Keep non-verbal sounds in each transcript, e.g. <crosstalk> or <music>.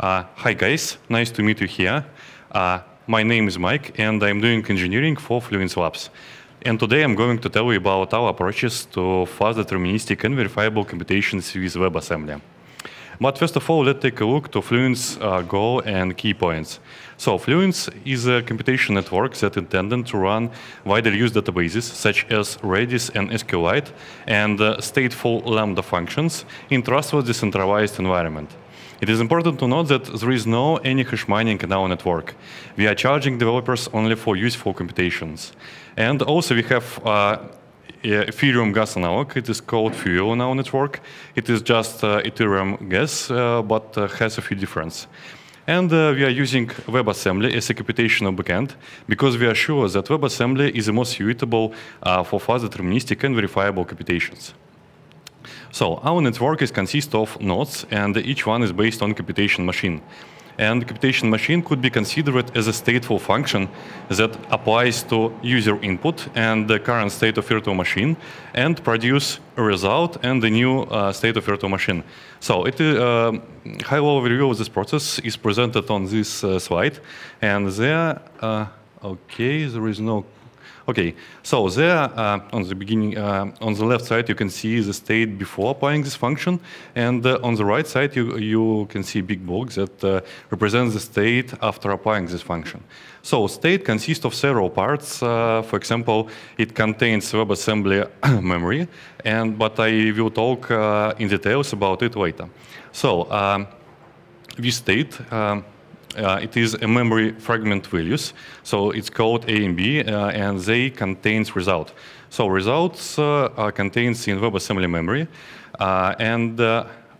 Uh, hi guys, nice to meet you here. Uh, my name is Mike and I'm doing engineering for Fluence Labs. And today I'm going to tell you about our approaches to fast deterministic and verifiable computations with WebAssembly. But first of all, let's take a look to Fluent's uh, goal and key points. So Fluence is a computation network that intended to run widely used databases such as Redis and SQLite and uh, stateful Lambda functions in trustworthy decentralized environment. It is important to note that there is no any hash mining in our network. We are charging developers only for useful computations. And also we have uh, Ethereum gas analog. It is called Fuel now our network. It is just uh, Ethereum gas, uh, but uh, has a few difference. And uh, we are using WebAssembly as a computational backend because we are sure that WebAssembly is the most suitable uh, for fast deterministic and verifiable computations. So our network is consist of nodes, and each one is based on computation machine. And computation machine could be considered as a stateful function that applies to user input and the current state of virtual machine and produce a result and the new uh, state of virtual machine. So it, uh, high-level overview of this process is presented on this uh, slide. And there, uh, okay, there is no Okay, so there uh, on the beginning, uh, on the left side, you can see the state before applying this function, and uh, on the right side, you, you can see a big box that uh, represents the state after applying this function. So state consists of several parts. Uh, for example, it contains WebAssembly <coughs> memory, and but I will talk uh, in details about it later. So um, state. Um, uh, it is a memory fragment values. So it's called A and B, uh, and they contains result. So results are uh, uh, contains in WebAssembly memory, uh, and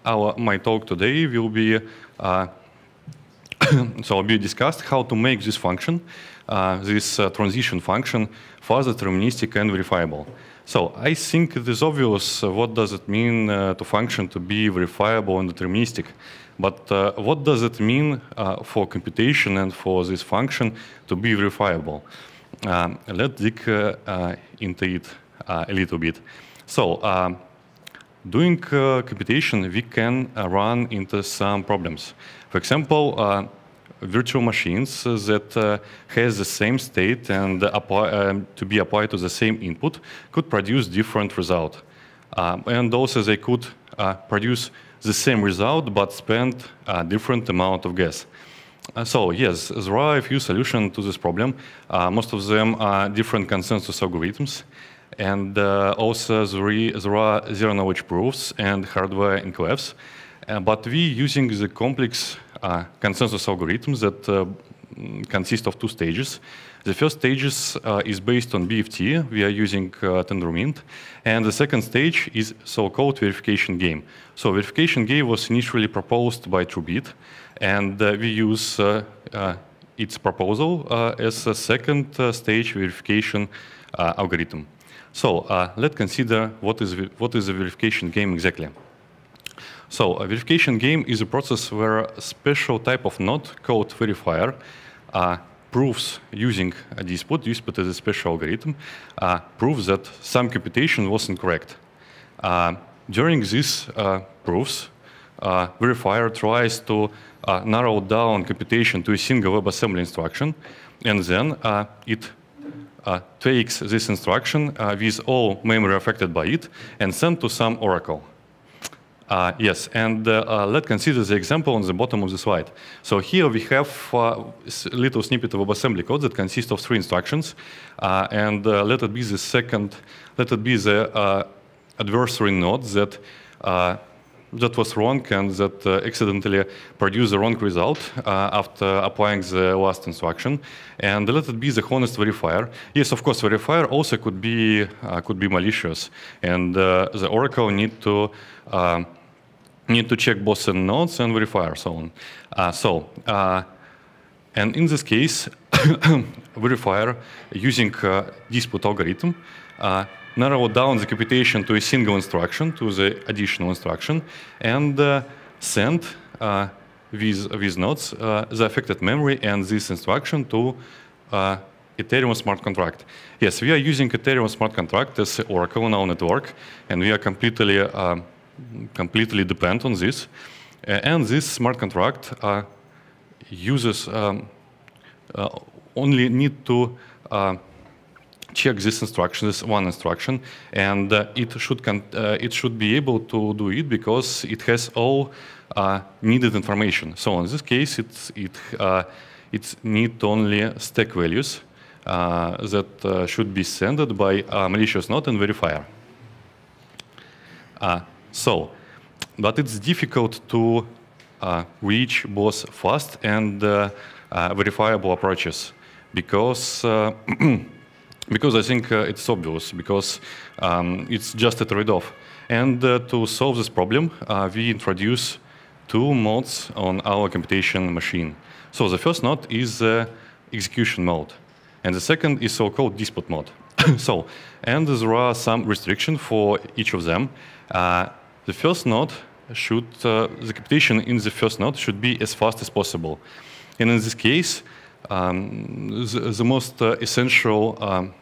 our my talk today will be <coughs> so be discussed how to make this function, this transition function, further deterministic and verifiable. So I think it is obvious what does it mean to function to be verifiable and deterministic. But uh, what does it mean uh, for computation and for this function to be verifiable? Um, let's dig uh, uh into it uh, a little bit. So, um, doing uh, computation, we can run into some problems. For example, virtual machines that has the same state and apply, um, to be applied to the same input could produce different result. Um, and also they could produce the same result but spend a different amount of gas. Uh, so yes, there are a few solutions to this problem. Uh, most of them are different consensus algorithms. And uh, also there, are zero-knowledge proofs and hardware enclaves. Uh, but we using the complex uh, consensus algorithms that uh, Mm, consists of two stages. The first stage is, uh, is based on BFT. We are using uh, Tendermint. And the second stage is so-called verification game. So verification game was initially proposed by TrueBit. And uh, we use uh, uh, its proposal uh, as a second stage verification algorithm. So let's consider what is, what is a verification game exactly. So a verification game is a process where a special type of node called verifier uh, proves using dspot, dspot is a special algorithm, uh, proves that some computation was incorrect. Uh, during these uh, proofs, uh, verifier tries to uh, narrow down computation to a single WebAssembly instruction, and then it takes this instruction with all memory affected by it and send to some oracle. Uh, yes, and uh, uh, let's consider the example on the bottom of the slide. So here we have a uh, little snippet of WebAssembly code that consists of three instructions, uh, and uh, let it be the second, let it be the adversary node that that was wrong and that accidentally produced the wrong result after applying the last instruction, and let it be the honest verifier. Yes, of course, verifier also could be could be malicious, and the Oracle need to need to check both the nodes and verifier so on. Uh, so, uh, and in this case, <coughs> verifier using uh, dispute algorithm uh, down the computation to a single instruction, to the additional instruction, and send these, these nodes the affected memory and this instruction to Ethereum smart contract. Yes, we are using Ethereum smart contract as Oracle now network, and we are completely um, completely depend on this. Uh, and this smart contract uh, uses um, uh, only need to check this instruction, this one instruction, and uh, it should uh, it should be able to do it because it has all uh, needed information. So in this case, it's it it need only stack values that should be sent by a malicious node and verifier. So, but it's difficult to uh, reach both fast and uh, uh, verifiable approaches because uh, <clears throat> because I think uh, it's obvious because um, it's just a trade-off. And uh, to solve this problem, we introduce two modes on our computation machine. So the first node is execution mode, and the second is so-called dispute mode. <coughs> so, and there are some restrictions for each of them the first node should, uh, the computation in the first node should be as fast as possible. And in this case, um, the, the, most uh, essential um,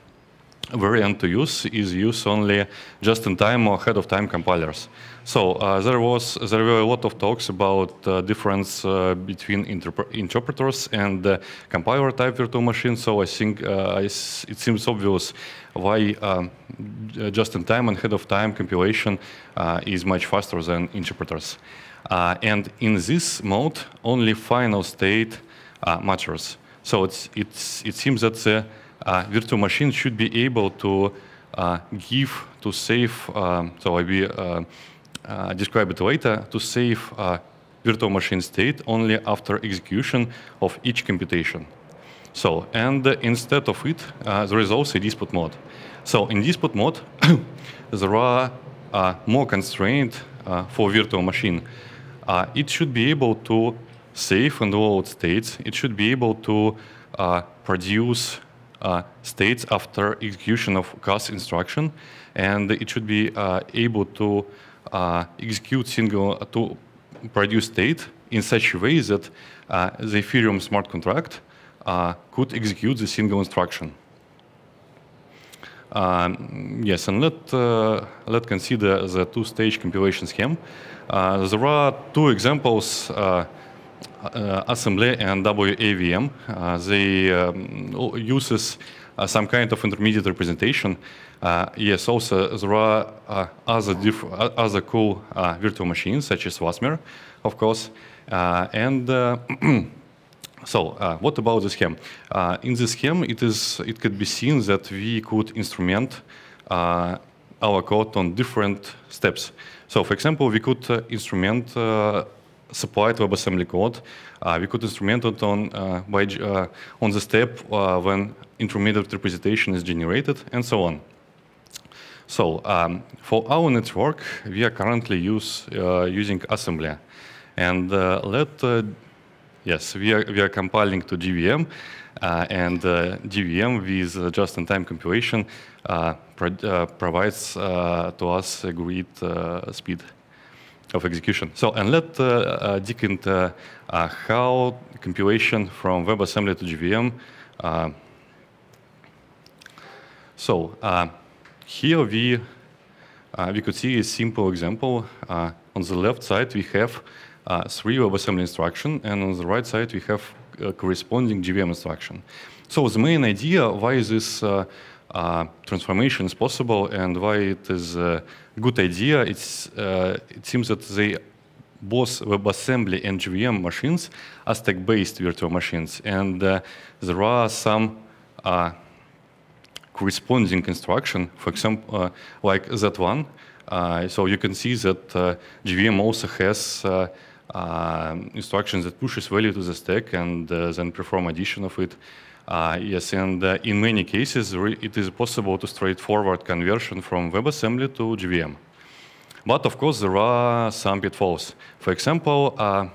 variant to use is use only just-in-time or ahead-of-time compilers. So uh, there was there were a lot of talks about uh, difference uh, between interpreters and compiler type virtual machine. So I think uh, I it seems obvious why um, just-in-time and ahead-of-time compilation uh, is much faster than interpreters. Uh, and in this mode, only final state matters. So it's, it's, it seems that the virtual machines should be able to uh, give, to save, uh, so I will uh, describe it later, to save virtual machine state only after execution of each computation. So, and instead of it, there is also dispute mode. So in dispute mode, <coughs> there are uh, more constraint uh, for virtual machine. Uh, it should be able to save and load states. It should be able to produce uh, states after execution of gas instruction, and it should be uh, able to uh, execute single to produce state in such a way that the Ethereum smart contract could execute the single instruction. Um, yes, and let, uh, let consider the two-stage compilation scheme. Uh, there are two examples uh, uh, assembly and WAVM. Uh, they um, uses uh, some kind of intermediate representation. yes, also there are other, other cool virtual machines such as Wasmer, of course, and. <clears throat> So, uh, what about the scheme? Uh, in the scheme, it is it could be seen that we could instrument uh, our code on different steps. So, for example, we could instrument supplied WebAssembly code. Uh, we could instrument it on, uh, by, uh, on the step when intermediate representation is generated, and so on. So um, for our network, we are currently use, using assembly. And let, yes, we are, we are compiling to GVM. Uh, and uh, GVM with uh, just-in-time compilation pro provides to us a great speed of execution. So, and let's uh, uh, dig into uh, how compilation from WebAssembly to GVM. Uh, so, uh, here we, uh, we could see a simple example. on the left side, we have three WebAssembly instruction, and on the right side, we have corresponding GVM instruction. So the main idea why this transformation is possible and why it is good idea. It's, uh, it seems that they both WebAssembly and JVM machines are stack-based virtual machines, and uh, there are some uh, corresponding instruction, for example, uh, like that one. Uh, so you can see that JVM uh, also has instructions that pushes value to the stack and then perform addition of it yes, and uh, in many cases, it is possible to straightforward conversion from WebAssembly to JVM. But of course, there are some pitfalls. For example, uh,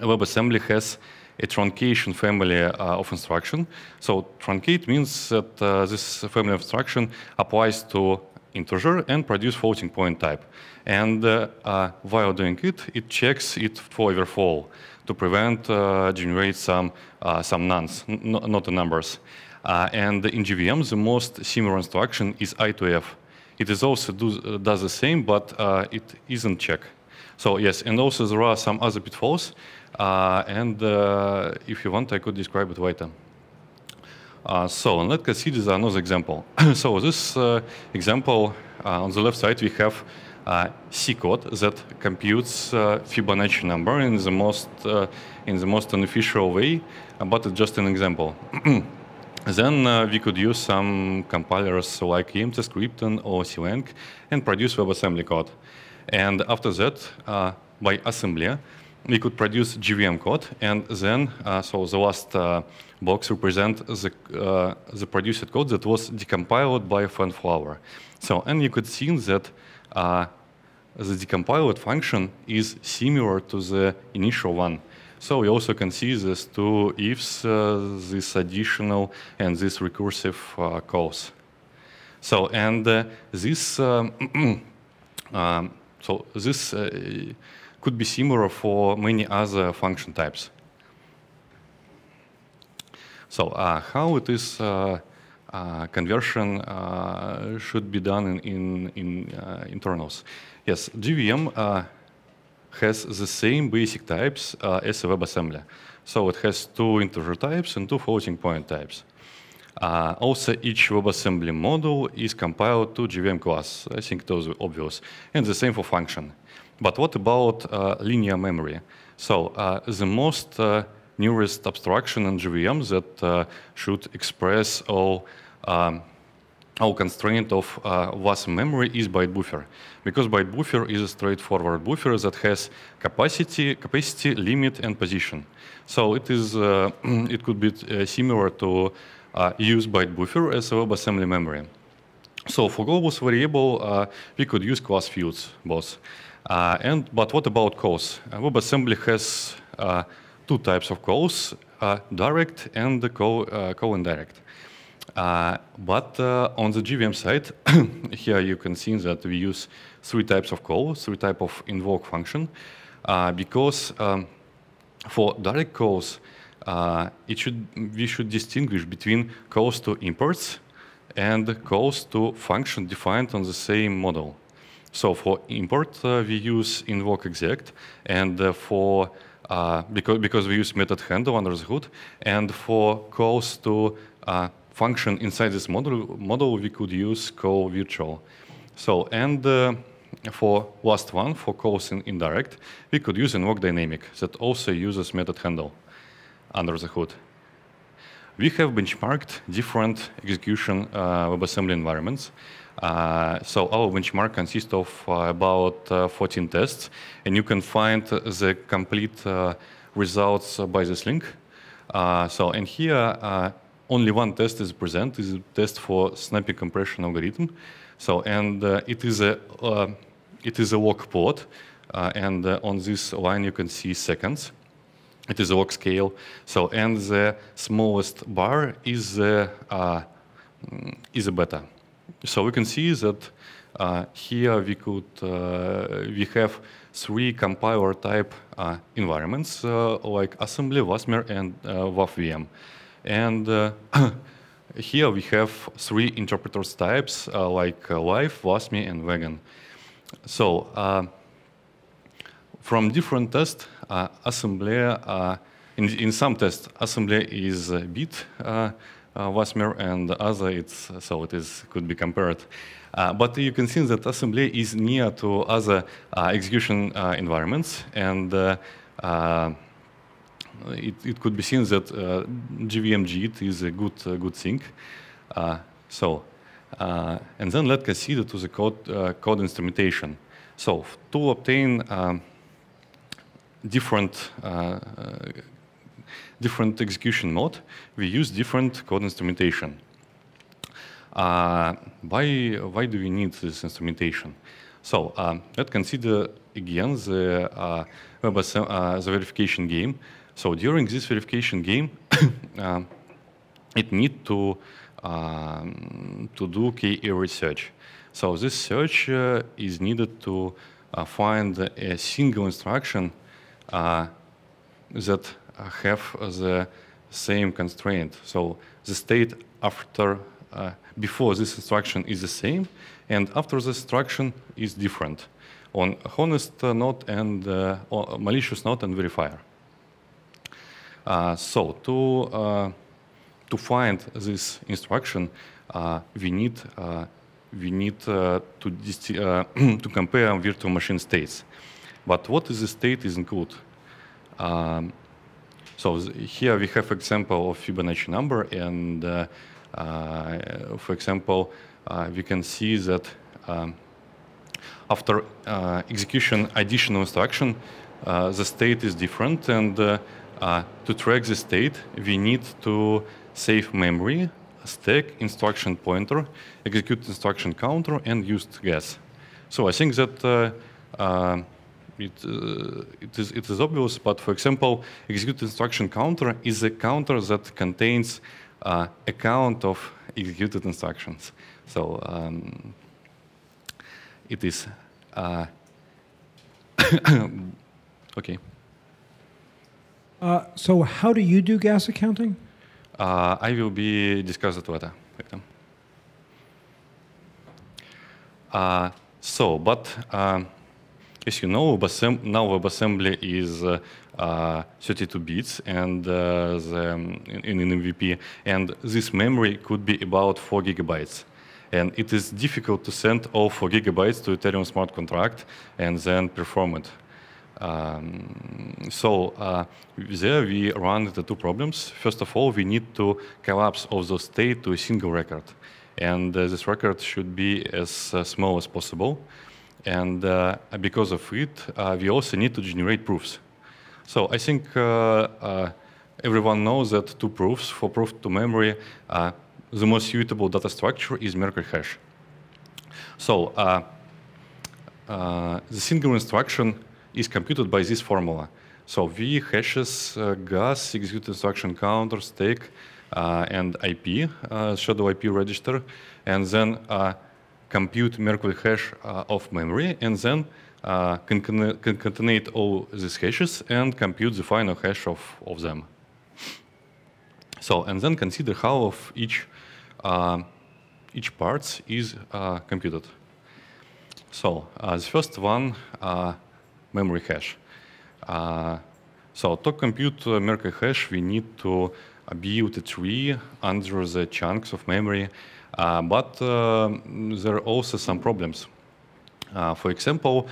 WebAssembly has a truncation family uh, of instruction. So truncate means that uh, this family of instruction applies to integer and produce floating point type. And uh, uh while doing it, it checks it for overflow to prevent uh, generate some uh, some nons, not the numbers. Uh, and in GVM, the most similar instruction is I2F. It is also do, does the same, but it isn't check. So yes, and also there are some other pitfalls, and if you want, I could describe it later. Uh, so let's consider another example. <coughs> so this uh, example uh, on the left side we have C code that computes uh, Fibonacci number in the most uh, in the most unofficial way, uh, but it's just an example. <clears throat> then uh, we could use some compilers like EMTScripten or CLang and produce WebAssembly code. And after that, uh, by assembly, we could produce GVM code, and then, uh, so the last box represent the, the produced code that was decompiled by Fanflower. So, and you could see that uh, the decompiled function is similar to the initial one. So we also can see these two ifs, uh, this additional and this recursive uh, calls. So and uh, this um, <clears throat> um, so this uh, could be similar for many other function types. So uh, how it is uh, conversion uh, should be done in, in, in uh, internals. Yes, GVM has the same basic types as WebAssembly. So it has two integer types and two floating point types. Uh, also, each WebAssembly module is compiled to JVM class. I think those are obvious. And the same for function. But what about uh, linear memory? So uh, the most newest abstraction in JVM that should express all our constraint of uh, was memory is byte buffer, because byte buffer is a straightforward buffer that has capacity, capacity, limit, and position. So it is, uh, <clears throat> it could be uh, similar to uh, use byte buffer as a WebAssembly memory. So for globus variable, uh, we could use class fields both. Uh, and but what about calls? WebAssembly has two types of calls: direct and the call indirect. Uh, but uh, on the GVM side, <coughs> here you can see that we use three types of call, three type of invoke function, uh, because um, for direct calls, it should we should distinguish between calls to imports and calls to function defined on the same model. So for import, uh, we use invoke exact, and uh, for uh, because because we use method handle under the hood, and for calls to function inside this model, model we could use call virtual. So, and uh, for last one, for calls in indirect, we could use invoke dynamic that also uses method handle under the hood. We have benchmarked different execution uh, WebAssembly environments. Uh, so our benchmark consists of uh, about uh, 14 tests, and you can find the complete uh, results by this link. Uh, so, and here only one test is present, is a test for snappy compression algorithm. So, and uh, it is a uh, it is a log plot, uh, and uh, on this line you can see seconds. It is a log scale. So, and the smallest bar is the uh, uh, is a beta. So we can see that here we could we have three compiler type environments like assembly, WASMer, and WAFVM. And uh, <clears throat> here we have three interpreters types uh, like uh, Life, WASMI, and Wagon. So from different tests, assembler in, in, some tests, assembly is a bit uh, uh, Wasmer, and other it's so it is could be compared. Uh, but you can see that assembly is near to other execution environments, and it, it could be seen that GVMG uh, is a good, uh, good thing. Uh, so, and then let's consider to the code, code instrumentation. So to obtain um, different different execution mode, we use different code instrumentation. Uh, why, why do we need this instrumentation? So um, let's consider again the, uh, uh, the verification game. So during this verification game, <coughs> um, it need to um, to do key research. So this search uh, is needed to uh, find a single instruction uh, that have the same constraint. So the state after uh, before this instruction is the same, and after this instruction is different on honest node and uh, malicious node and verifier. Uh, so to uh, to find this instruction, uh, we need we need to <clears throat> to compare virtual machine states. But what is the state isn't good. Um, so here we have example of Fibonacci number, and uh, uh, for example, uh, we can see that um, after execution additional instruction, the state is different, and uh, to track the state, we need to save memory, stack instruction pointer, execute instruction counter, and use gas. So I think that uh, uh, it, uh, it, is, it is obvious, but for example, execute instruction counter is a counter that contains uh, a count of executed instructions. So um, it is uh, <coughs> okay. Uh, so, how do you do gas accounting? Uh, I will be discussing uh, that later. Uh, so, but um, as you know, now WebAssembly is uh, uh, 32 bits and the, um, in, in MVP, and this memory could be about 4 gigabytes and it is difficult to send all 4 gigabytes to Ethereum smart contract and then perform it. Um, so uh, there we run into two problems. First of all, we need to collapse all the state to a single record. And uh, this record should be as uh, small as possible. And uh, because of it, uh, we also need to generate proofs. So I think uh, everyone knows that two proofs for proof to memory, the most suitable data structure is Merkle hash. So the single instruction is computed by this formula. So V hashes uh, gas execute instruction counter, stake, uh, and IP, uh, shadow IP register, and then uh, compute Merkle hash uh, of memory, and then uh, concatenate all these hashes and compute the final hash of, of them. So, and then consider how of each, each part is computed. So, the first one memory hash. Uh, so to compute uh, Merkle hash, we need to build a tree under the chunks of memory. Uh, but there are also some problems. for example,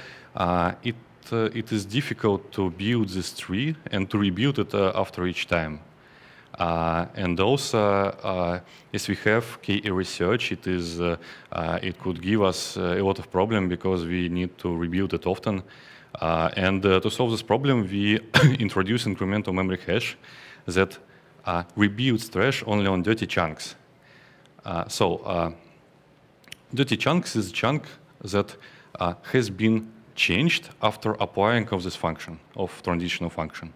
it uh, it is difficult to build this tree and to rebuild it uh, after each time. Uh, and also, as we have key research, it is it could give us a lot of problem because we need to rebuild it often. Uh, and uh, to solve this problem, we <coughs> introduce incremental memory hash that rebuilds uh, trash only on dirty chunks. so dirty chunks is a chunk that has been changed after applying of this function, of transitional function.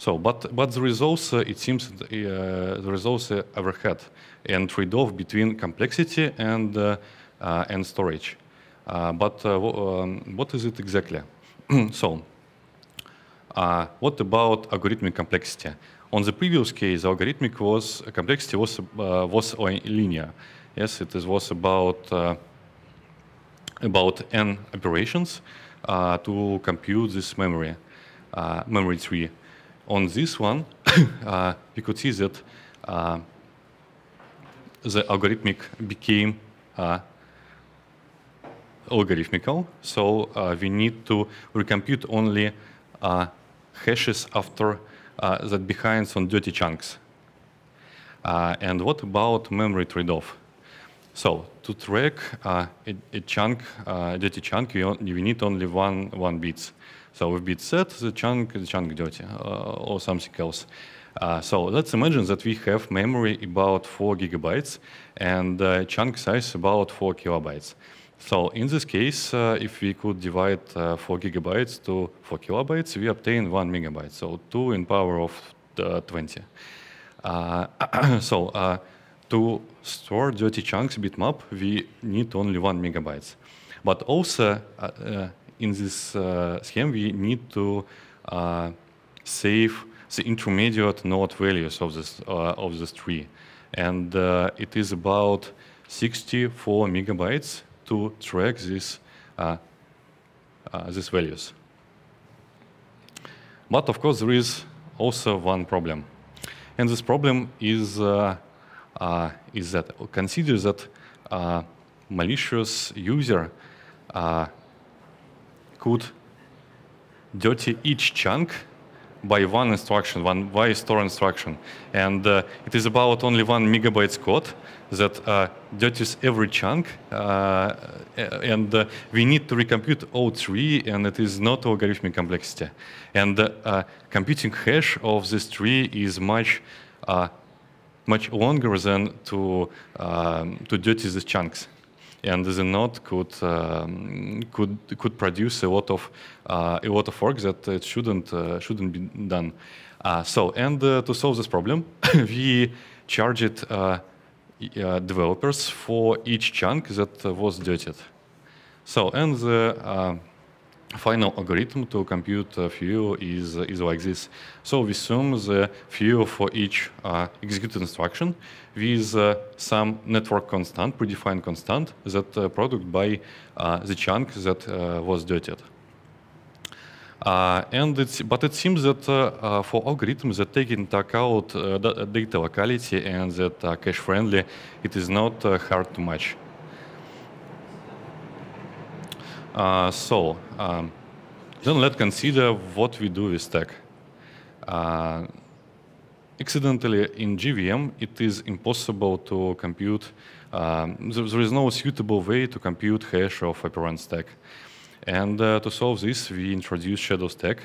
So, but but there is also it seems uh, results also overhead and trade-off between complexity and uh, uh, and storage. Uh, but uh, um, what is it exactly? <clears throat> so, uh, what about algorithmic complexity? On the previous case, algorithmic was complexity was was linear. Yes, it was about about n operations to compute this memory memory tree. On this one, you <coughs> could see that the algorithmic became uh, algorithmical. So uh, we need to recompute only uh, hashes after uh, that behinds on dirty chunks. and what about memory trade-off? So to track a, a, chunk, a dirty chunk, we, need only one one bits. So with bit set, the chunk the chunk dirty or something else. Uh, so let's imagine that we have memory about 4 gigabytes and uh, chunk size about 4 kilobytes. So in this case, uh, if we could divide uh, 4 gigabytes to 4 kilobytes, we obtain 1 megabyte, so 2 in power of uh, 20. Uh, <clears throat> so uh, to store dirty chunks bitmap, we need only 1 megabytes. But also uh, in this scheme, we need to save the intermediate node values of this, of this tree. And it is about 64 megabytes to track these, uh, uh, these values. But of course, there is also one problem. And this problem is, uh, is that consider that malicious user could dirty each chunk by one instruction, one by store instruction. And uh, it is about only one megabyte code that uh, dirties every chunk. Uh, and uh, we need to recompute O3, and it is not algorithmic complexity. And uh, uh, computing hash of this tree is much much longer than to, um, to dirty these chunks and the node could could um, could produce a lot of uh, a lot of work that it shouldn't uh, shouldn't be done. Uh, so and to solve this problem, <laughs> we charged developers for each chunk that was dirted. So and the final algorithm to compute a uh, view is, uh, is like this. So we sum the view for each uh, executed instruction with uh, some network constant, predefined constant, that uh, product by uh, the chunk that was dirtied. and it's, but it seems that for algorithms that take into account data locality and that are cache friendly, it is not hard to match so um, then let's consider what we do with stack. accidentally, in GVM, it is impossible to compute. Um, there, there is no suitable way to compute hash of operand stack. And uh, to solve this, we introduce shadow stack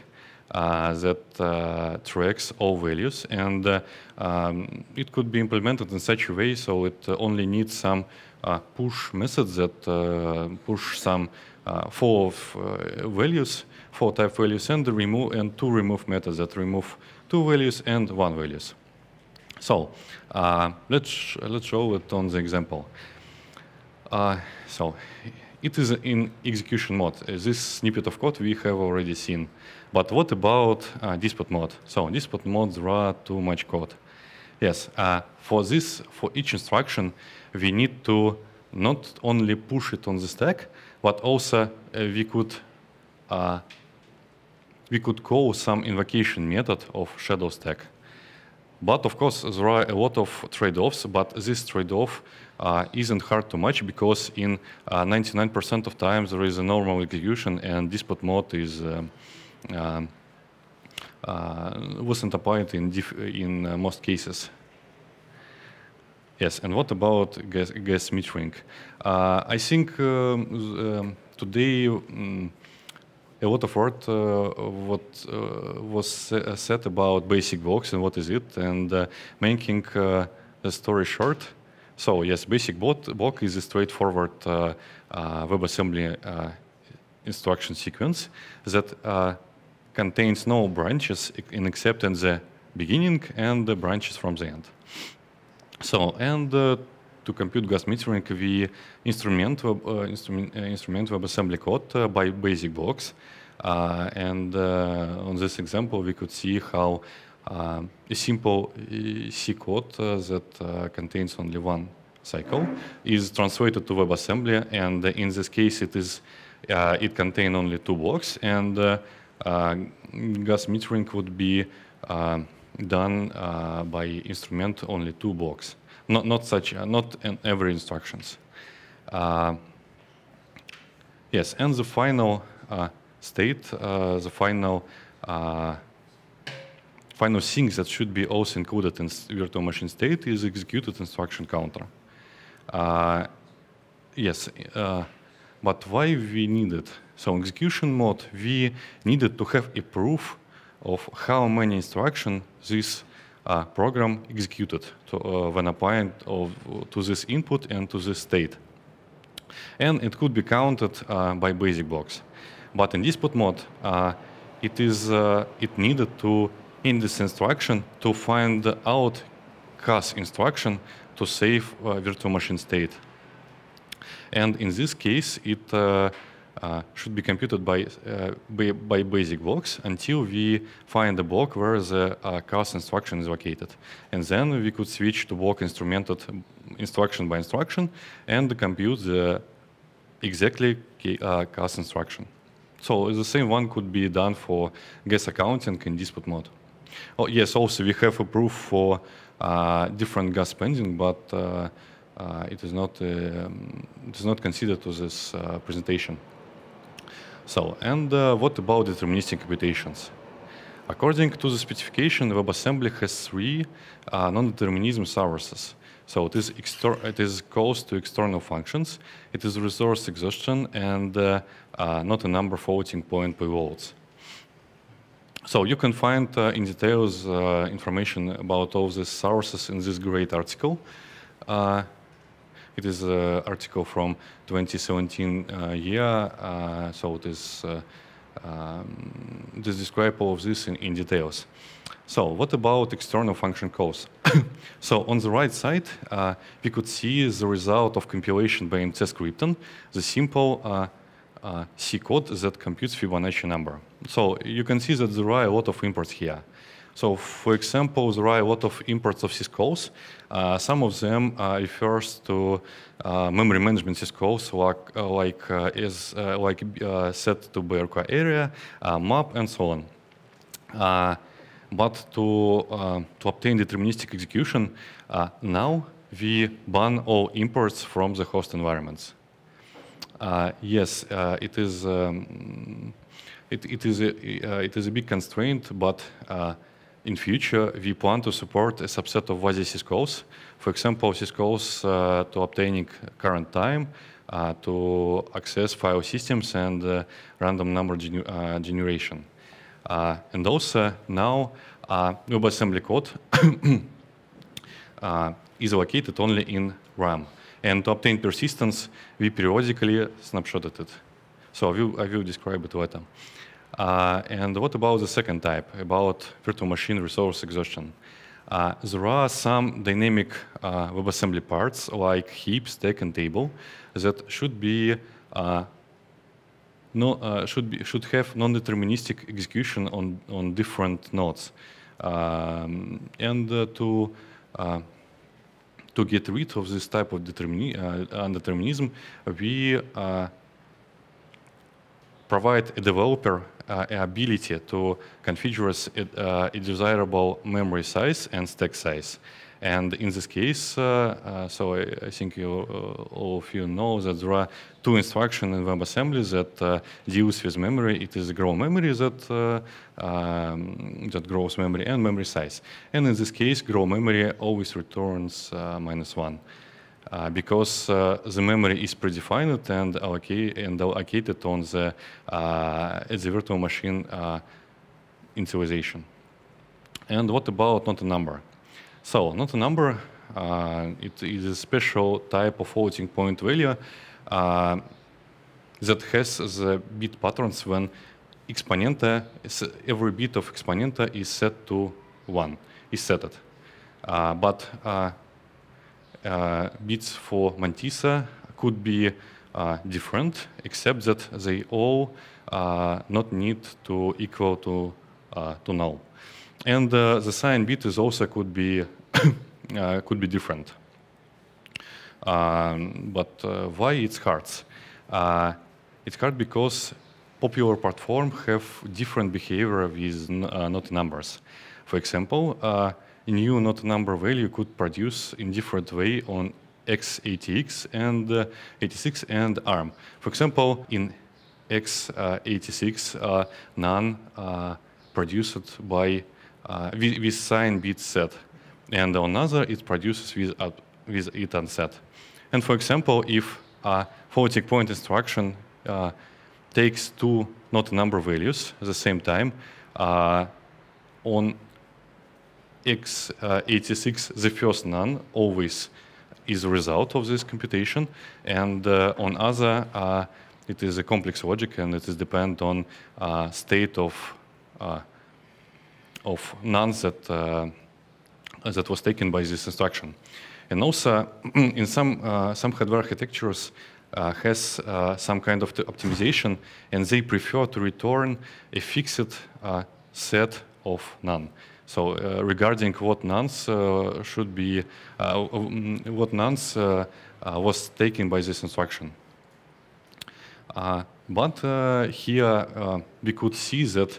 uh, that uh, tracks all values. And uh, um, it could be implemented in such a way so it only needs some uh, push method that uh, push some uh, four uh, values, four type values, and the remove and two remove methods that remove two values and one values. So uh, let's let's show it on the example. so it is in execution mode. This snippet of code we have already seen. But what about uh, mode? So in despot mode, there are too much code. Yes, uh, for this, for each instruction, we need to not only push it on the stack, but also uh, we could uh, we could call some invocation method of shadow stack. But of course, there are a lot of trade-offs, but this trade-off uh, isn't hard to match because in 99% uh, of times there is a normal execution and despot mode is um, um, uh, wasn't applied in, in uh, most cases. Yes, and what about gas, gas metering? Uh, I think um, um today um, a lot of work uh, what uh, was uh, said about basic blocks and what is it, and uh, making uh, the story short. So yes, basic block is a straightforward WebAssembly instruction sequence that contains no branches in except in the beginning and the branches from the end. So, and uh, to compute gas metering, we instrument, web, uh, instrument, uh, instrument WebAssembly code uh, by basic blocks. Uh, and uh, on this example, we could see how a simple C code that contains only one cycle is translated to WebAssembly. And in this case, it is it contains only two blocks, and gas metering would be done uh, by instrument only two blocks. Not, not such, uh, not in every instructions. Uh, yes, and the final uh, state, uh, the final uh, final thing that should be also included in virtual machine state is executed instruction counter. yes, but why we need it? So execution mode, we needed to have a proof of how many instructions this uh, program executed to, uh, when applying of, to this input and to this state. And it could be counted uh, by basic blocks. But in dispute mode, uh, it is uh, it needed to in this instruction to find out CAS instruction to save uh, virtual machine state. And in this case, it uh, should be computed by, uh, by, by, basic blocks until we find the block where the uh, cast instruction is located. And then we could switch to block instrumented instruction by instruction and compute the exactly cast instruction. So the same one could be done for gas accounting in dispute mode. Oh, yes, also we have a proof for uh, different gas spending, but uh, uh, it is not um, it is not considered to this presentation. So, and uh, what about deterministic computations? According to the specification, WebAssembly has three uh, non-determinism services. So it is, it is calls to external functions, it is resource exhaustion, and uh, uh, not a number floating per payloads. So you can find uh, in details uh, information about all these sources in this great article. It is an uh, article from 2017 uh, year, uh, so it is um, describe all of this in, in details. So what about external function calls? <coughs> so on the right side, uh, we could see the result of compilation by mt the simple uh, uh, C code that computes Fibonacci number. So you can see that there are a lot of imports here. So for example, there are a lot of imports of syscalls. Uh, some of them uh, refers to uh, memory management syscalls like, uh, like, uh, is, uh, like set to BRK area, map, and so on. but to, to obtain deterministic execution, now we ban all imports from the host environments. yes, it is, um, it, it, is a, it is a big constraint, but in future, we plan to support a subset of WASI syscalls. For example, syscalls uh, to obtaining current time, uh, to access file systems and uh, random number genu uh, generation. Uh, and also now, uh, WebAssembly code <coughs> uh, is located only in RAM. And to obtain persistence, we periodically snapshotted it. So I will, I will describe it later. Uh, and what about the second type, about virtual machine resource exhaustion? Uh, there are some dynamic uh, WebAssembly parts like heap, stack, and table that should be no, uh, should be, should have non-deterministic execution on on different nodes, um, and uh, to uh, to get rid of this type of determin undeterminism, we provide a developer uh, ability to configure uh, a desirable memory size and stack size. And in this case, uh, so I, I, think you, all of you know that there are two instructions in WebAssembly that deals with memory. It is grow memory that, um, that grows memory and memory size. And in this case, grow memory always returns minus one uh, because uh, the memory is predefined and, allocate, and allocated on the, uh, the virtual machine uh, initialization. And what about not a number? So not a number, uh, it is a special type of floating point value uh, that has the bit patterns when exponenta, every bit of exponenta is set to 1, is set it. but bits uh, for Mantissa could be uh, different, except that they all uh, not need to equal to to null, and the sign bit is also could be <coughs> could be different. Um, but why it's hard? it's hard because popular platform have different behavior with uh, not numbers. For example, uh, in new not number value could produce in different way on x86 and uh, 86 and ARM. For example, in x86 uh, none uh, produced by uh, with, with sign bit set, and on other it produces with with it unset. And for example, if a floating point instruction uh, takes two not number values at the same time uh, on x86, the first none, always is a result of this computation. And uh, on other, uh, it is a complex logic and it is depend on uh, state of of nuns that uh, that was taken by this instruction, and also <clears throat> in some uh, some hardware architectures uh, has some kind of optimization, and they prefer to return a fixed set of none. So uh, regarding what nuns uh, should be, uh, what nuns was taken by this instruction. but here we could see that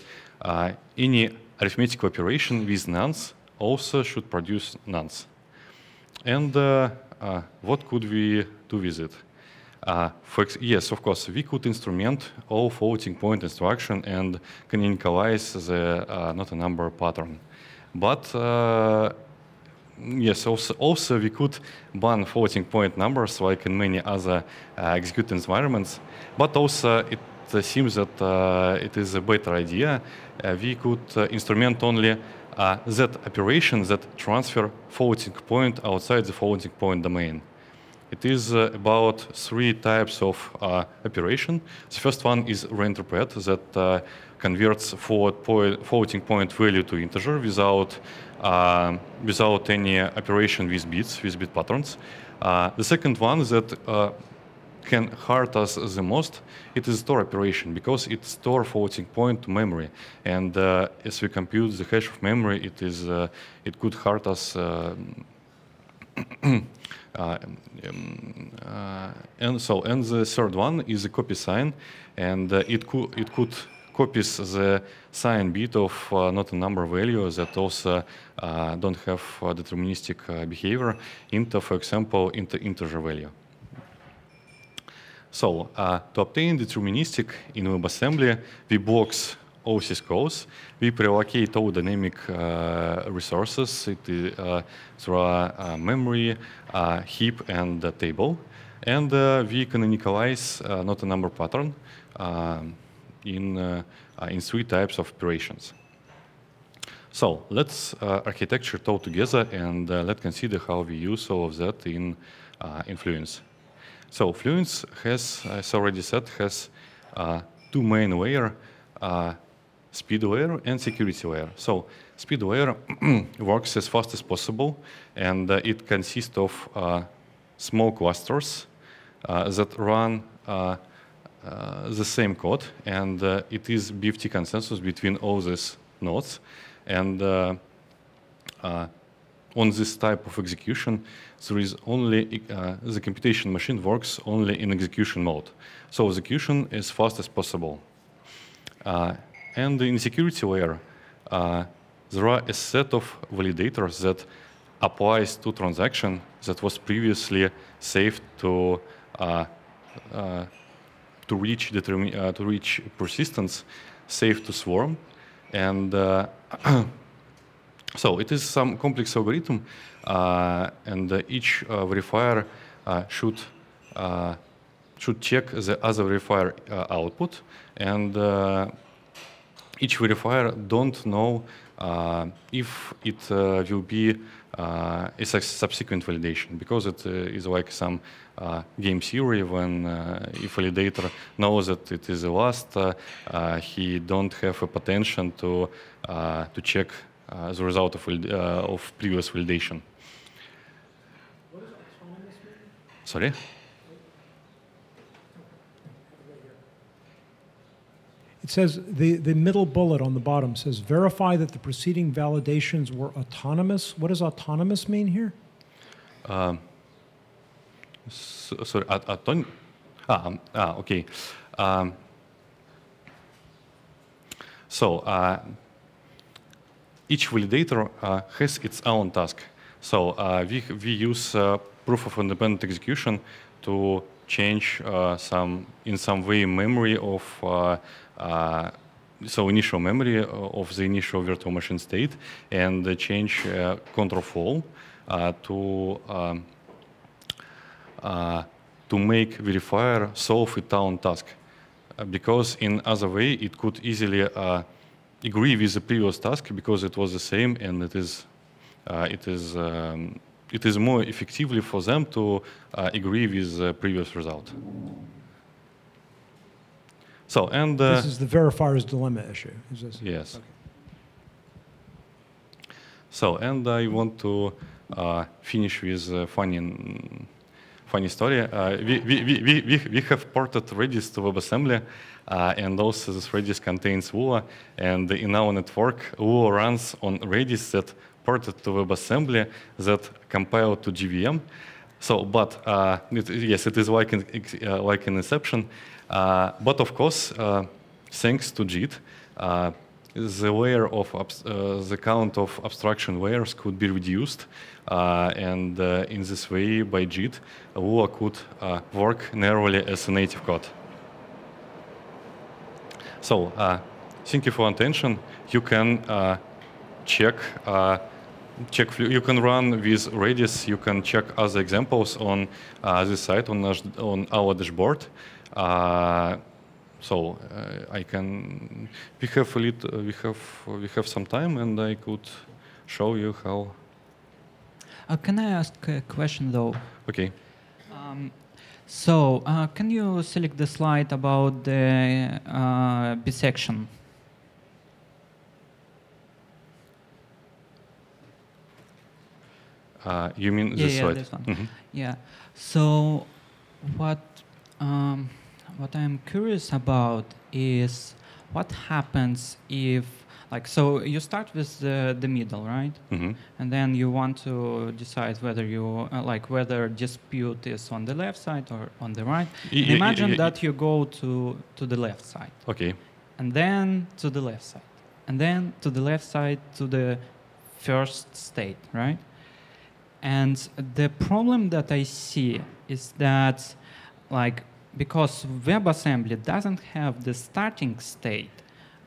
any arithmetic operation with nuns also should produce nuns. And uh, uh, what could we do with it? Uh, yes, of course, we could instrument all floating point instruction and canonicalize the not a number pattern. But uh, yes, also, also we could ban floating point numbers like in many other uh, execute environments. But also it uh, seems that uh, it is a better idea. Uh, we could uh, instrument only that operation that transfer floating point outside the floating point domain. It is about three types of operation. The first one is reinterpret that converts point, floating point value to integer without uh, without any operation with bits, with bit patterns. Uh, the second one that uh, can hurt us the most, it is store operation because it store floating point to memory. And uh, as we compute the hash of memory, it is uh, it could hurt us uh, <clears throat> uh, um, uh, and so and the third one is a copy sign and uh, it could it could copies the sign bit of uh, not a number value that also uh, don't have uh, deterministic behavior into, for example, into integer value. So to obtain deterministic in WebAssembly, we box all these calls. We pre-allocate all dynamic uh, resources it, uh, through uh, memory, heap, and table. And we canonicalize not a number pattern. Um, in, uh, in three types of operations. So let's uh, architecture all together and uh, let's consider how we use all of that in, in Fluence. So Fluence has, as already said, has two main layer, speed layer and security layer. So speed layer <clears throat> works as fast as possible, and uh, it consists of uh, small clusters uh, that run the same code, and uh, it is BFT consensus between all these nodes. And uh, uh, on this type of execution, there is only uh, the computation machine works only in execution mode. So execution as fast as possible. Uh, and in security layer, uh, there are a set of validators that applies to transaction that was previously saved to to reach uh, to reach persistence, safe to swarm, and uh, <clears throat> so it is some complex algorithm, uh, and uh, each uh, verifier uh, should should check the other verifier output, and each verifier don't know if it will be uh, it's a subsequent validation because it uh, is like some uh, game theory when uh, if validator knows that it is the last, uh, uh, he don't have a potential to to check the result of of previous validation. Sorry. It says the, the middle bullet on the bottom says verify that the preceding validations were autonomous. What does autonomous mean here? Um, so, sorry, at, at, ah, um, ah, okay. Um, so uh, each validator uh, has its own task. So uh, we, we use uh, proof of independent execution to change uh, some in some way memory of uh, uh, so initial memory of the initial virtual machine state and change uh, control flow uh, to um, uh, to make verifier solve a town task because in other way it could easily agree with the previous task because it was the same and it is it is um, it is more effectively for them to uh, agree with the previous result. So, and uh, this is the verifier's dilemma issue. Is this? Yes. Okay. So, and I want to uh, finish with a funny, funny story. Uh, we, we, we, we, have ported Redis to WebAssembly, uh, and also this Redis contains Lua. And in our network, Lua runs on Redis that ported to WebAssembly that compiled to GVM. So, but uh, it, yes, it is like an, uh, like an Inception. Uh, but of course, uh, thanks to JIT, uh, the layer of uh, the count of abstraction layers could be reduced, and in this way, by JIT, Lua could work narrowly as a native code. So, thank you for attention. You can check check you can run with Redis. You can check other examples on uh, this site on our, on our dashboard. Uh, so uh, I can. We have a little. we have we have some time, and I could show you how. Uh, can I ask a question though? Okay. Um, so, uh, can you select the slide about the uh, bisection? Uh, you mean yeah, this yeah, This one. Mm -hmm. Yeah. So what um, what I'm curious about is what happens if like so you start with the, the middle right mm -hmm. and then you want to decide whether you uh, like whether dispute is on the left side or on the right y imagine that you go to to the left side okay and then to the left side and then to the left side to the first state right and the problem that I see is that, like, because WebAssembly doesn't have the starting state,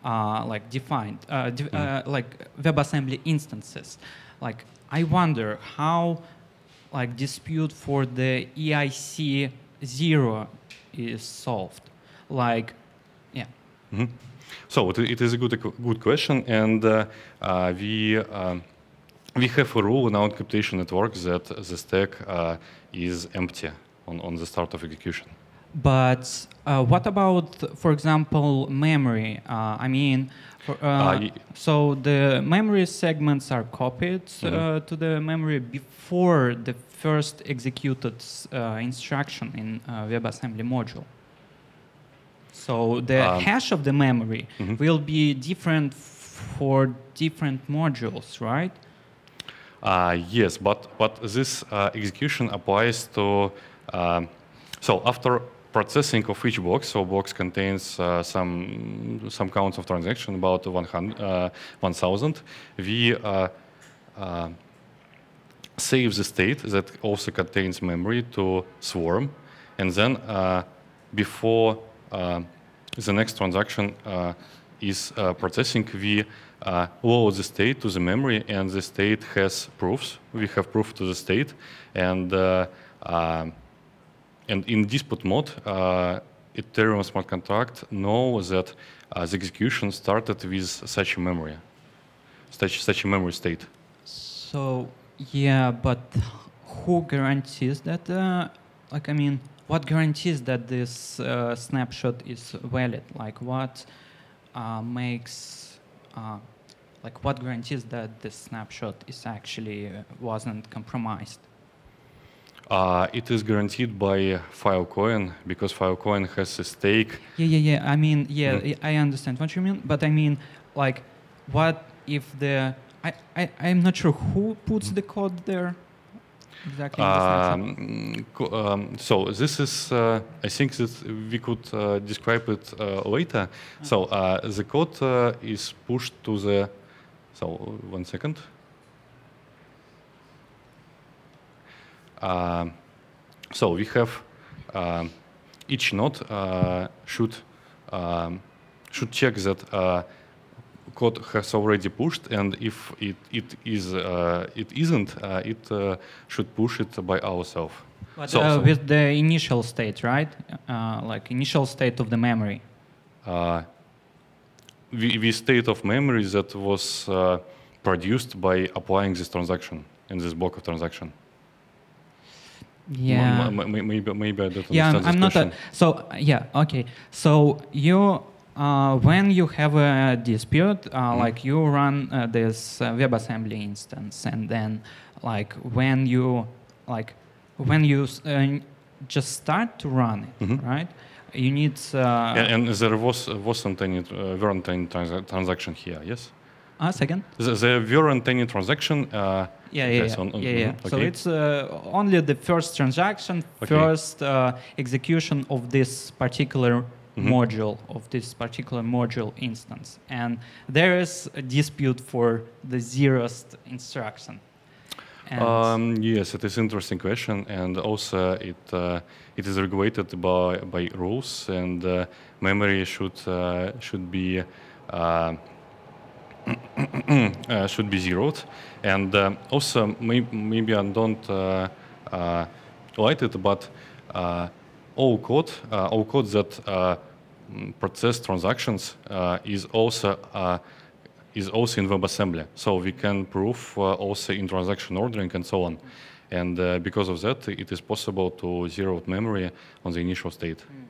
uh, like defined, uh, de hmm. uh, like WebAssembly instances. Like, I wonder how, like, dispute for the EIC zero is solved. Like, yeah. Mm -hmm. So it is a good, good question, and uh, uh, we. Um, we have a rule in our encryption network that the stack uh, is empty on, on the start of execution. But uh, what about, for example, memory? Uh, I mean, uh, uh so the memory segments are copied mm -hmm. to the memory before the first executed instruction in WebAssembly module. So the um, hash of the memory mm -hmm. will be different for different modules, right? Uh, yes, but but this uh, execution applies to uh, so after processing of each box. So box contains uh, some some counts of transaction, about 100, uh, 1,000. We uh, save the state that also contains memory to Swarm, and then before the next transaction is processing, we uh, load the state to the memory, and the state has proofs. We have proof to the state, and uh, uh, and in dispute mode, uh, Ethereum smart contract knows that uh, the execution started with such a memory, such such a memory state. So yeah, but who guarantees that? Uh, like I mean, what guarantees that this snapshot is valid? Like what makes uh, like what guarantees that this snapshot is actually uh, wasn't compromised? Uh, it is guaranteed by Filecoin because Filecoin has a stake. Yeah, yeah, yeah. I mean, yeah, mm. I understand what you mean, but I mean, like, what if the I, I I'm not sure who puts mm. the code there. Exactly. Um, um, so this is, uh, I think that we could uh, describe it uh, later. So uh-huh. uh, the code uh, is pushed to the, so one second. Um, so we have um, each node uh, should um, should check that code has already pushed, and if it, it, is, uh, it isn't, uh, it uh, should push it by ourselves. But uh, so, with the initial state, right? Uh, like initial state of the memory. Uh, the, the state of memory that was uh, produced by applying this transaction in this block of transaction. Yeah. M maybe, maybe I don't yeah, understand I'm, I'm not. A, so yeah, okay. So you uh, when you have a dispute, mm -hmm. like you run uh, this WebAssembly instance, and then like when you like when you just start to run it, mm -hmm. right? you need. Uh, and, and, there was wasn't any uh, weren't any trans transaction here, yes. Ah, uh, second. There, there weren't any transaction. Uh, yeah, yeah, yes, on, on, yeah, yeah. Mm-hmm, okay. So it's only the first transaction, okay. first execution of this particular mm-hmm. module of this particular module instance. And there is a dispute for the zeroth instruction. Um, yes, it is interesting question, and also it uh, it is regulated by by rules, and uh, memory should uh, should be. Uh, <clears throat> uh, should be zeroed, and uh, also may- maybe I don't like it, but all code, all code that process transactions uh, is also uh, is also in WebAssembly. So we can prove uh, also in transaction ordering and so on. And because of that, it is possible to zero out memory on the initial state. Hmm.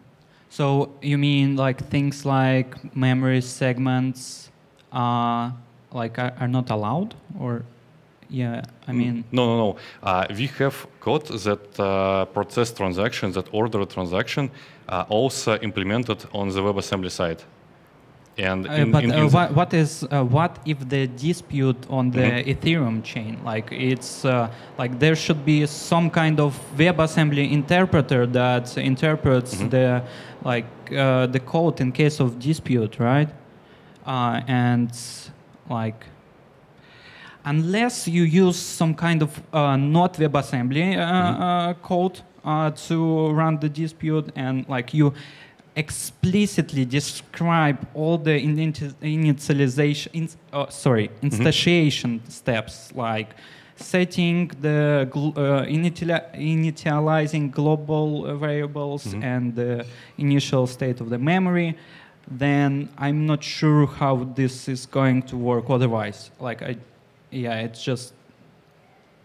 So you mean like things like memory segments uh, like are, are not allowed or yeah, I mm, mean. No, no, no. Uh, we have code that uh, process transaction, that order transaction, uh, also implemented on the WebAssembly side. And uh, in, but in, uh, in what, what is uh, what if the dispute on the mm -hmm. Ethereum chain? Like it's like there should be some kind of WebAssembly interpreter that interprets mm -hmm. the like the code in case of dispute, right? and like unless you use some kind of uh, not WebAssembly uh, mm -hmm. code uh, to run the dispute and like you explicitly describe all the initialization, in, uh, sorry, mm-hmm. instantiation mm -hmm. steps like setting the uh, initializing global uh, variables mm -hmm. and the initial state of the memory then i'm not sure how this is going to work otherwise like i yeah, it's just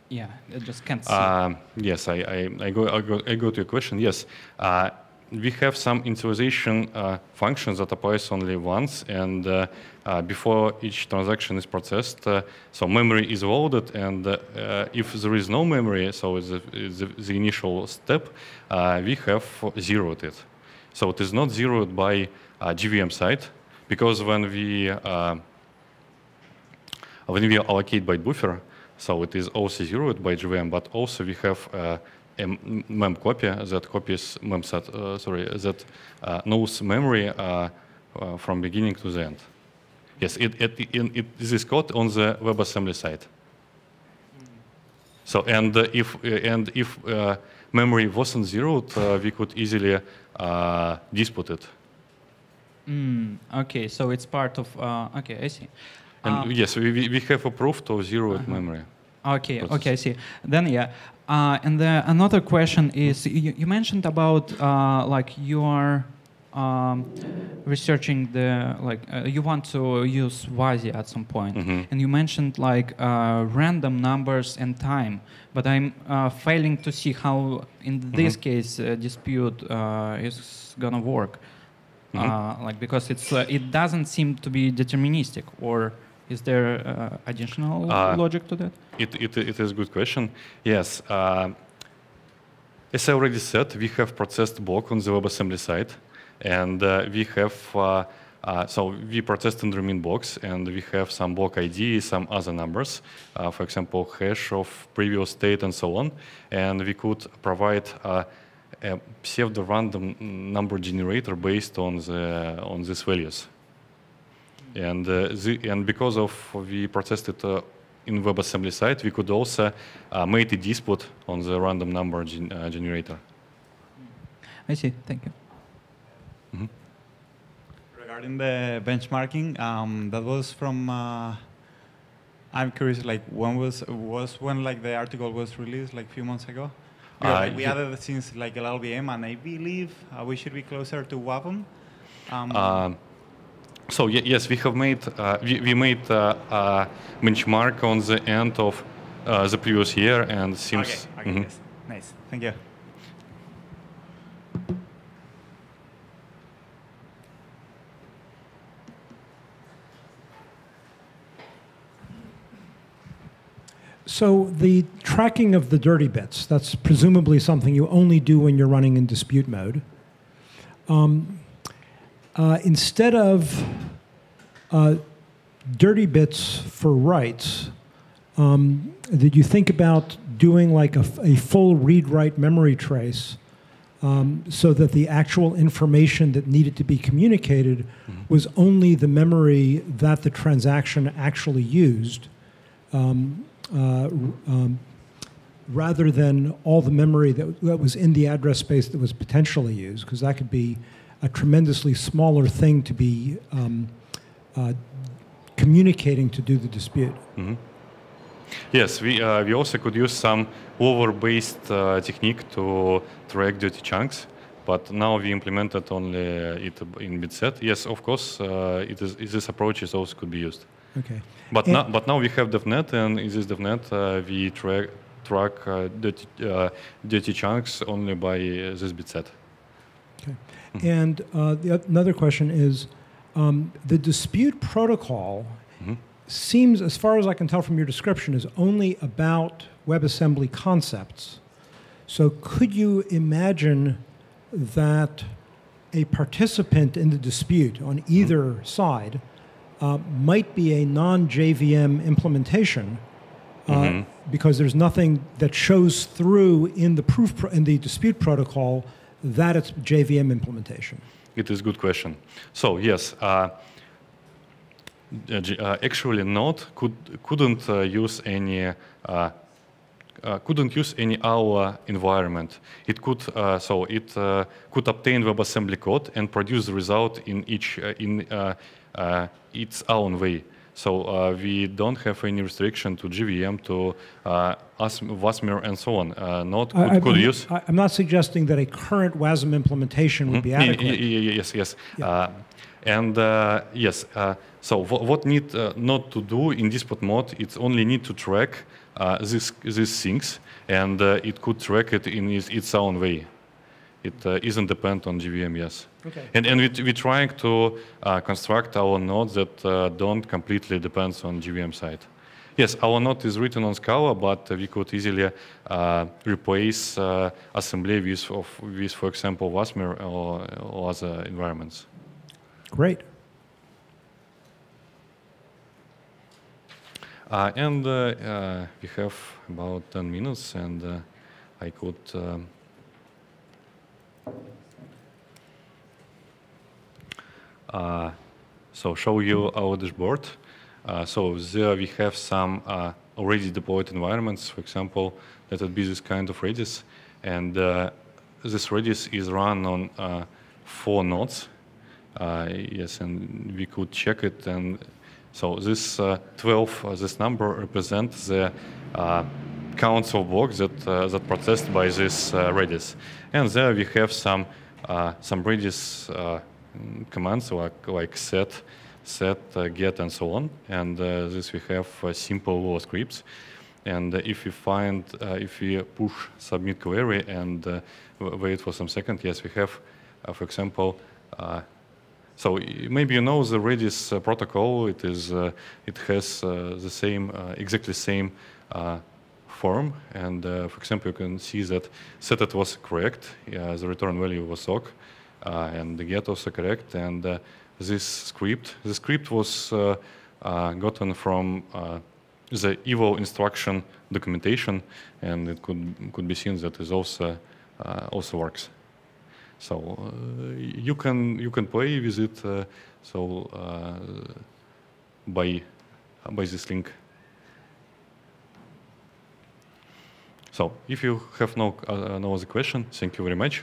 yeah, it just can't see. Um, yes, I, I, I, go, I, go, I go to your question. Yes, uh, we have some initialization uh, functions that applies only once, and uh, uh, before each transaction is processed, uh, so memory is loaded, and uh, if there is no memory, so the, the, the initial step, we have zeroed it. So it is not zeroed by GVM side, because when we when we allocate byte buffer, so it is also zeroed by JVM, but also we have uh, a mem copy that copies mem set, uh, sorry, that uh, knows memory uh, uh, from beginning to the end. Yes, it, it, it this is code on the WebAssembly side. So and uh, if and if memory wasn't zeroed, we could easily dispute it. Mm, okay, so it's part of. okay, I see. And um, yes, we, we have a proof of zero at uh-huh. memory. Okay, process. okay, I see. Then yeah, uh, and the, another question is you, you mentioned about uh, like you are um, researching the like uh, you want to use WASI at some point, mm -hmm. and you mentioned like uh, random numbers and time, but I'm uh, failing to see how in mm-hmm. this mm -hmm. case uh, dispute is gonna work, mm -hmm. like because it's it doesn't seem to be deterministic or is there uh, additional uh, logic to that? It, it, it is a good question. Yes. Uh, as I already said, we have processed block on the WebAssembly side, and uh, we have uh, uh, so we processed in the main box, and we have some block ID, some other numbers, for example, hash of previous state and so on, and we could provide a pseudo-random number generator based on the on these values. And, the, uh, and because of we protested uh, in WebAssembly side, we could also uh, make a dispute on the random number gen generator. I see. Thank you. Mm -hmm. Regarding the benchmarking, um, that was from. I'm curious, like when was was when like the article was released, like a few months ago. uh, we added since like LLVM, and I believe uh, we should be closer to WAPM. Um, um so yes, we have made uh, we, we, made a uh, uh, benchmark on the end of the previous year, and seems okay. Okay, mm -hmm. yes. nice. Thank you. So the tracking of the dirty bits, that's presumably something you only do when you're running in dispute mode. Um, uh, instead of uh, dirty bits for rights, um, did you think about doing like a, a full read write memory trace um, so that the actual information that needed to be communicated mm -hmm. was only the memory that the transaction actually used? Um, uh, um, rather than all the memory that, that was in the address space that was potentially used, because that could be a tremendously smaller thing to be um, uh, communicating to do the dispute. Mm -hmm. Yes, we, uh, we also could use some over-based uh, technique to track dirty chunks, but now we implemented only it in BitSet. Yes, of course, uh, it is, this approach is also could be used. Okay. But, now, but now we have DevNet, and in this DevNet uh, we tra track uh, dirty, uh, dirty chunks only by this BitSet. Okay. Mm-hmm. <laughs> And uh, the, another question is um, the dispute protocol mm-hmm. seems, as far as I can tell from your description, is only about WebAssembly concepts. So could you imagine that a participant in the dispute on mm-hmm. either mm-hmm. side uh, might be a non JVM implementation? Uh, mm-hmm. because there's nothing that shows through in the proof pro- in the dispute protocol that it's JVM implementation? It is a good question. So yes, uh, uh, uh actually Node could, couldn't uh, use any uh, uh, couldn't use any our environment. It could so it could obtain WebAssembly code and produce the result in each in its own way. So uh, we don't have any restriction to GVM, to uh, WASMir, and so on. Uh, not I, could, could I'm, use. I'm not suggesting that a current WASM implementation would be mm-hmm. adequate. Yes, yes. Yeah. Uh, and uh, yes, uh, so what need uh, not to do in despot mode, it's only need to track these, these things, and it could track it in its, its own way. It uh, not dependent on GVM, yes. Okay. And, and we, we're trying to uh, construct our node that uh, don't completely depends on GVM side. Yes, our node is written on Scala, but we could easily uh, replace uh, assembly with, of, with, for example, Wasmer or, or, other environments. Great. Uh, and we have about 10 minutes, and I could. Um, Uh, so show you our dashboard. Uh, so there we have some uh, already deployed environments, for example, that would be this kind of Redis. And this Redis is run on four nodes. yes, and we could check it. And so this 12, this number represents the counts of blocks that uh, that processed by this uh, Redis. And there we have some uh, some Redis commands like, like set, set, uh, get, and so on. And uh, this we have uh, simple Lua scripts. And if we find, if we push submit query and wait for some second, yes, we have, for example, so maybe you know the Redis uh, protocol. It is uh, it has uh, the same exactly same form. And for example, you can see that set it was correct. the return value was ok. Uh, and the get also correct. And uh, this script, the script was uh, gotten from the evil instruction documentation, and it could could be seen that it also also works. So you can you can play with it. so by by this link. So if you have no, uh, no other question, thank you very much.